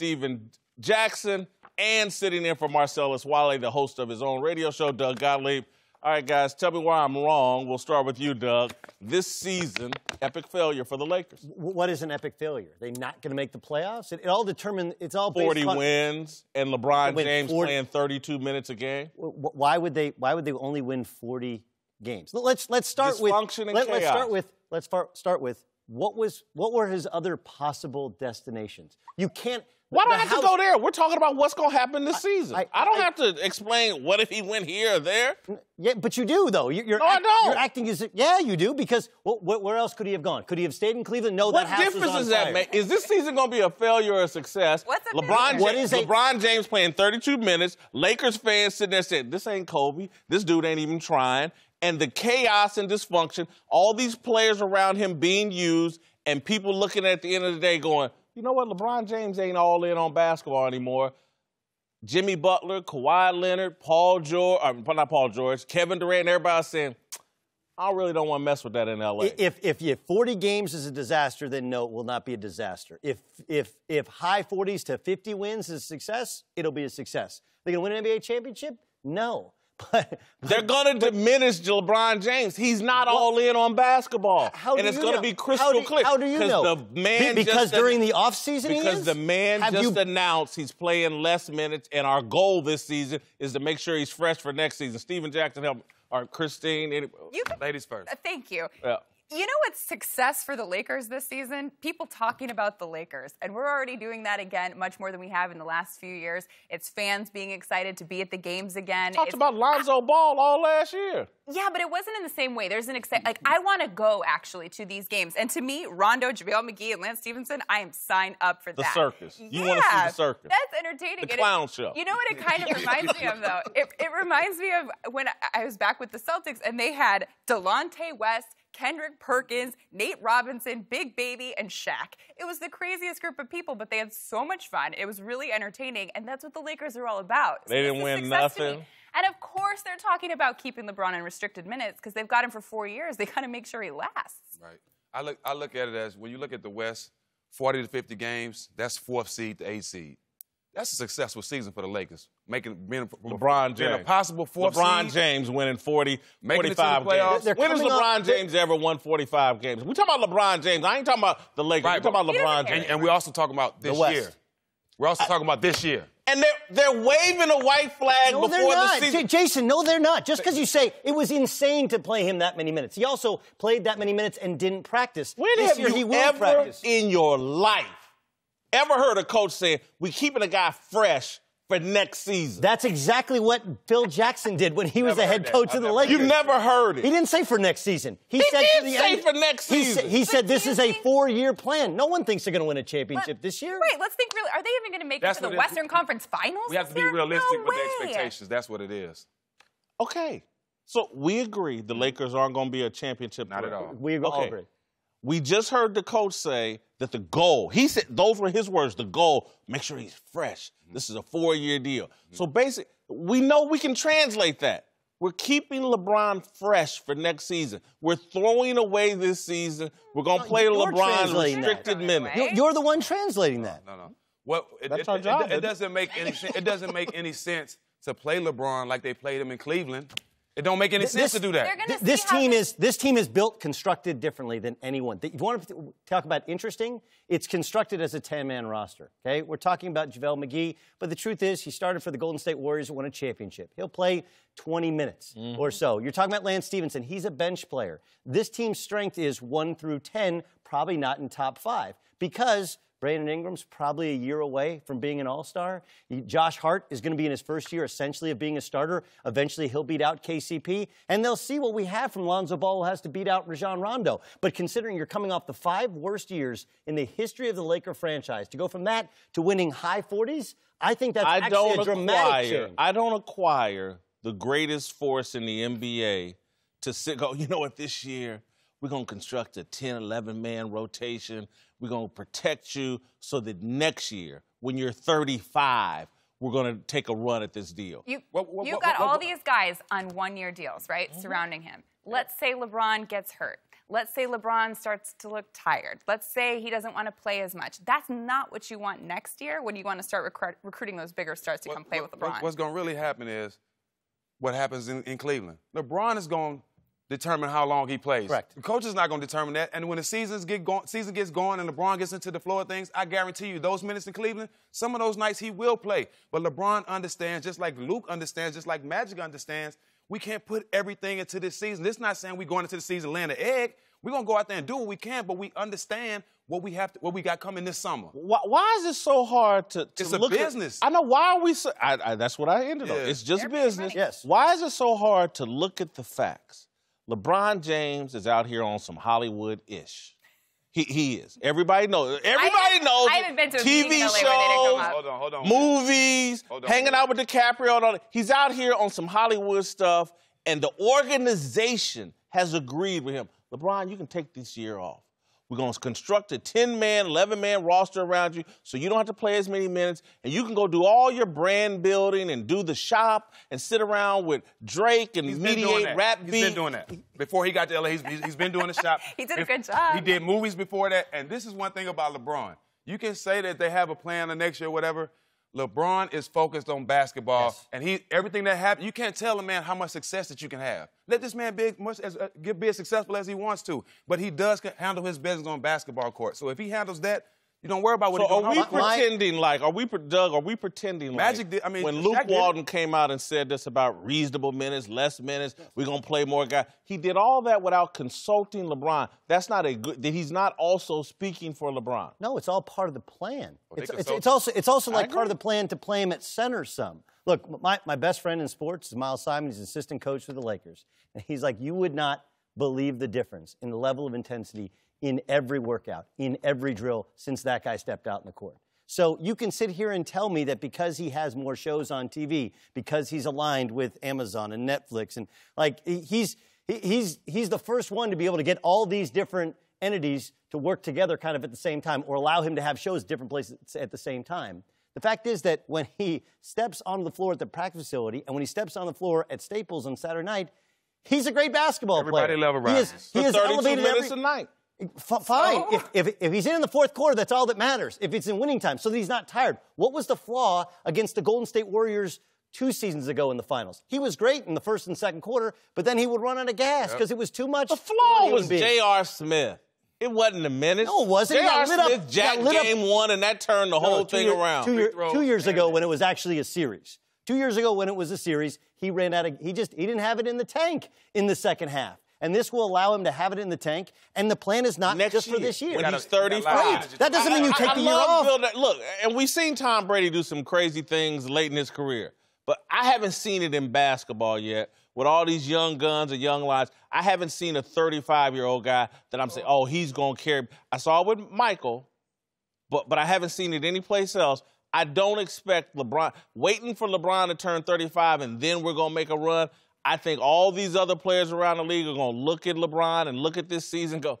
Steven Jackson, and sitting in for Marcellus Wiley, the host of his own radio show, Doug Gottlieb. All right, guys, tell me why I'm wrong. We'll start with you, Doug. This season, epic failure for the Lakers. What is an epic failure? They not going to make the playoffs? It, it all determined. It's all forty on, wins and LeBron win James 40, playing thirty-two minutes a game. Why would they? Why would they only win forty games? Let's let's start with let, us start with let's start with what was what were his other possible destinations? You can't why do I have house- to go there? We're talking about what's going to happen this I, season. I, I, don't have to explain what if he went here or there. Yeah, but you do though. You're, you're no, act, I don't. You're acting as yeah, you do because well, wh- where else could he have gone? Could he have stayed in Cleveland? No, what that house difference does that make? Is this season going to be a failure or a success? What's a LeBron? James, what is LeBron James playing 32 minutes? Lakers fans sitting there saying, "This ain't Kobe. This dude ain't even trying." And the chaos and dysfunction, all these players around him being used, and people looking at the end of the day going you know what? LeBron James ain't all in on basketball anymore. Jimmy Butler, Kawhi Leonard, Paul George, or uh, not Paul George, Kevin Durant, everybody's saying, I really don't want to mess with that in LA. If if you 40 games is a disaster, then no, it will not be a disaster. If if if high 40s to 50 wins is a success, it'll be a success. They gonna win an NBA championship? No. But, but, they're going to diminish LeBron James. He's not all in on basketball. and it's going to be crystal how do, clear. How do you know? The man be, because during an, the offseason Because the man Have just you... announced he's playing less minutes, and our goal this season is to make sure he's fresh for next season. Stephen Jackson, help or Christine, any, you ladies first. Uh, thank you. Yeah. You know what's success for the Lakers this season? People talking about the Lakers. And we're already doing that again much more than we have in the last few years. It's fans being excited to be at the games again. Talked it's, about Lonzo Ball all last year. Yeah, but it wasn't in the same way. There's an excitement. Like, I want to go, actually, to these games. And to me, Rondo, JaVale McGee, and Lance Stevenson, I am signed up for the that. The circus. You yeah, want to see the circus. That's entertaining. The clown it, show. You know what it kind of reminds me of, though? It, it reminds me of when I was back with the Celtics, and they had DeLonte West, Kendrick Perkins, Nate Robinson, Big Baby, and Shaq. It was the craziest group of people, but they had so much fun. It was really entertaining, and that's what the Lakers are all about. they didn't win nothing. And of course, they're talking about keeping LeBron in restricted minutes because they've got him for four years. They got to make sure he lasts. Right. I look, I look at it as when you look at the West, 40 to 50 games, that's fourth seed to eighth seed. That's a successful season for the Lakers. Making being, LeBron James. Being a possible fourth LeBron seed. James winning 40, Making 45 games. They're when has LeBron up, James ever won 45 games? We're talking about LeBron James. I ain't talking about the Lakers. Right, We're talking about LeBron James. And, and we're also talking about this year. We're also I, talking about this year. And they're, they're waving a white flag no, before the season. J- Jason, no, they're not. Just because you say it was insane to play him that many minutes. He also played that many minutes and didn't practice. When this have year, you he will ever practice. in your life ever heard a coach say, we keeping a guy fresh for next season. That's exactly what Phil Jackson did when he was the head coach of the Lakers. You never heard it. He didn't say for next season. He, he said for, end, for next season. He, he said this is a four-year plan. No one thinks they're going to win a championship but, this year. Right. Let's think really. Are they even going to make That's it to the Western is. Conference Finals? We have to be realistic no with the expectations. That's what it is. Okay. So we agree the Lakers aren't going to be a championship. Not player. at all. We okay. all agree. We just heard the coach say that the goal, he said, those were his words, the goal, make sure he's fresh. Mm-hmm. This is a four year deal. Mm-hmm. So basically, we know we can translate that. We're keeping LeBron fresh for next season. We're throwing away this season. We're going to no, play LeBron restricted minutes. You're, you're, the one translating that. No, no. no. Well, it, That's it, our job, it, it doesn't make any It doesn't make any sense to play LeBron like they played him in Cleveland it don't make any this, sense to do that. Th this team is this team is built, constructed differently than anyone. If you want to talk about interesting, it's constructed as a 10-man roster. Okay, we're talking about JaVale McGee, but the truth is he started for the Golden State Warriors and won a championship. He'll play 20 minutes mm -hmm. or so. You're talking about Lance Stevenson. He's a bench player. This team's strength is one through 10, probably not in top five because Brandon Ingram's probably a year away from being an all star. Josh Hart is going to be in his first year essentially of being a starter. Eventually, he'll beat out KCP, and they'll see what we have from Lonzo Ball, who has to beat out Rajon Rondo. But considering you're coming off the five worst years in the history of the Laker franchise, to go from that to winning high 40s, I think that's I actually don't a acquire, dramatic change. I don't acquire the greatest force in the NBA to sit, go, you know what, this year we're going to construct a 10, 11 man rotation. We're going to protect you so that next year, when you're 35, we're going to take a run at this deal. You, what, what, you what, got all these guys on one year deals, right? Mm -hmm. Surrounding him. Let's say LeBron gets hurt. Let's say LeBron starts to look tired. Let's say he doesn't want to play as much. That's not what you want next year when you want to start recru recruiting those bigger stars to what, come play what, with LeBron. What's going to really happen is what happens in, in Cleveland. LeBron is going determine how long he plays. Correct. The coach is not going to determine that. And when the seasons get going, season gets going and LeBron gets into the flow of things, I guarantee you those minutes in Cleveland, some of those nights he will play. But LeBron understands, just like Luke understands, just like Magic understands, we can't put everything into this season. It's not saying we're going into the season laying an egg. We're gonna go out there and do what we can, but we understand what we have, to, what we got coming this summer. Why, why is it so hard to? to it's a business. At, I know. Why are we? So, I, I, that's what I ended yeah. on. It's just business. Yes. Why is it so hard to look at the facts? LeBron James is out here on some Hollywood ish. He, he is. Everybody knows. Everybody knows. I haven't been to TV shows, hold on, hold on, movies, hold on, hanging out with DiCaprio. He's out here on some Hollywood stuff, and the organization has agreed with him. LeBron, you can take this year off. We're going to construct a 10 man, 11 man roster around you so you don't have to play as many minutes. And you can go do all your brand building and do the shop and sit around with Drake and he's mediate rap he's He's been doing that. Before he got to LA, he's, he's been doing the shop. he did a good job. He did movies before that. And this is one thing about LeBron. You can say that they have a plan the next year, or whatever. LeBron is focused on basketball, yes. and he everything that happens. You can't tell a man how much success that you can have. Let this man be much as, uh, be as successful as he wants to, but he does handle his business on basketball court. So if he handles that, you don't worry about what. So are we on. pretending like? Are we, Doug? Are we pretending Magic like? Did, I mean, when Luke Walton came out and said this about reasonable minutes, less minutes, we're gonna play more guys. He did all that without consulting LeBron. That's not a good. He's not also speaking for LeBron. No, it's all part of the plan. Well, it's, it's, it's, also it's also like part of the plan to play him at center some. Look, my, my best friend in sports is Miles Simon. He's assistant coach for the Lakers, and he's like, you would not believe the difference in the level of intensity in every workout, in every drill since that guy stepped out in the court. So you can sit here and tell me that because he has more shows on TV, because he's aligned with Amazon and Netflix, and like he's he's he's the first one to be able to get all these different entities to work together kind of at the same time, or allow him to have shows different places at the same time. The fact is that when he steps onto the floor at the practice facility and when he steps on the floor at Staples on Saturday night, he's a great basketball Everybody player. Everybody love him. He is, he is elevated minutes every, a night. F- fine. Oh. If, if, if, he's in, in the fourth quarter, that's all that matters. If it's in winning time, so that he's not tired. What was the flaw against the Golden State Warriors two seasons ago in the finals? He was great in the first and second quarter, but then he would run out of gas because yep. it was too much. The flaw was J.R. Smith. It wasn't a minute. No, it wasn't. J.R. Smith jacked game one, and that turned the no, whole thing year, around. Two, year, two years ago, when it was actually a series. Two years ago, when it was a series, he ran out of. He just he didn't have it in the tank in the second half and this will allow him to have it in the tank. And the plan is not Next just year, for this year. When he's 35. Right. That doesn't I, mean you I, take I the year off. look, and we've seen Tom Brady do some crazy things late in his career, but I haven't seen it in basketball yet. With all these young guns and young lives, I haven't seen a 35 year old guy that I'm saying, oh, he's going to carry. I saw it with Michael, but, but I haven't seen it anyplace else. I don't expect LeBron, waiting for LeBron to turn 35 and then we're going to make a run. I think all these other players around the league are going to look at LeBron and look at this season go,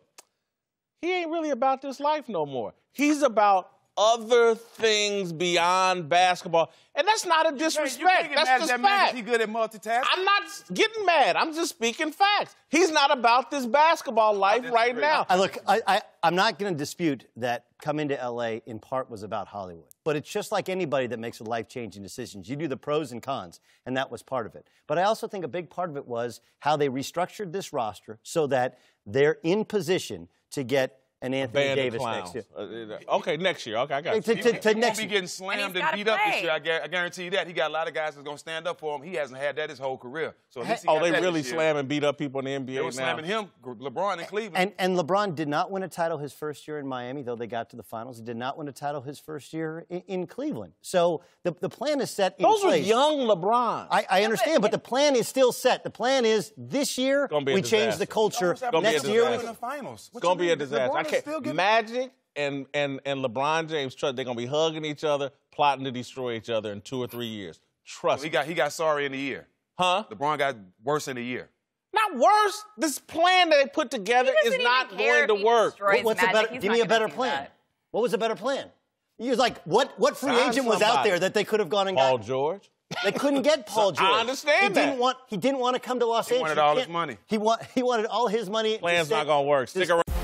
he ain't really about this life no more. He's about other things beyond basketball. And that's not a disrespect. that's mad just that fact. He good at multitasking. I'm not getting mad. I'm just speaking facts. He's not about this basketball life right now. I, look, I, I, I'm not going to dispute that coming to LA in part was about Hollywood. But it's just like anybody that makes a life changing decisions. You do the pros and cons, and that was part of it. But I also think a big part of it was how they restructured this roster so that they're in position to get and Anthony Davis next year. Uh, uh, uh, okay, next year. Okay, I got to, you. To, to, to next be getting slammed and, and beat up this year. I, guarantee you that. He got a lot of guys that's going to stand up for him. He hasn't had that his whole career. So he oh, they really slam and beat up people in the NBA They were now. slamming him, LeBron in Cleveland. And, and LeBron did not win a title his first year in Miami, though they got to the finals. He did not win a title his first year in, in Cleveland. So the, the plan is set Those place. are young LeBron. I, I yeah, understand, but, but, the plan is still set. The plan is this year we change the culture. Next year we're in the finals. It's going to be a disaster okay. still getting Magic and and and LeBron James, trust they're gonna be hugging each other, plotting to destroy each other in two or three years. Trust. He me. got he got sorry in a year. Huh? LeBron got worse in a year. Not worse. This plan that they put together is not going to work. What, what's magic? a better? He's give me a better plan. That. What was a better plan? He was like, what? What free Sign agent was out there that they could have gone and Paul George. They couldn't get Paul George. I understand he that. Didn't want, he didn't want to come to Los he Angeles. Wanted he wanted all his money. He, he wanted all his money. Plan's not going to work. Stick around.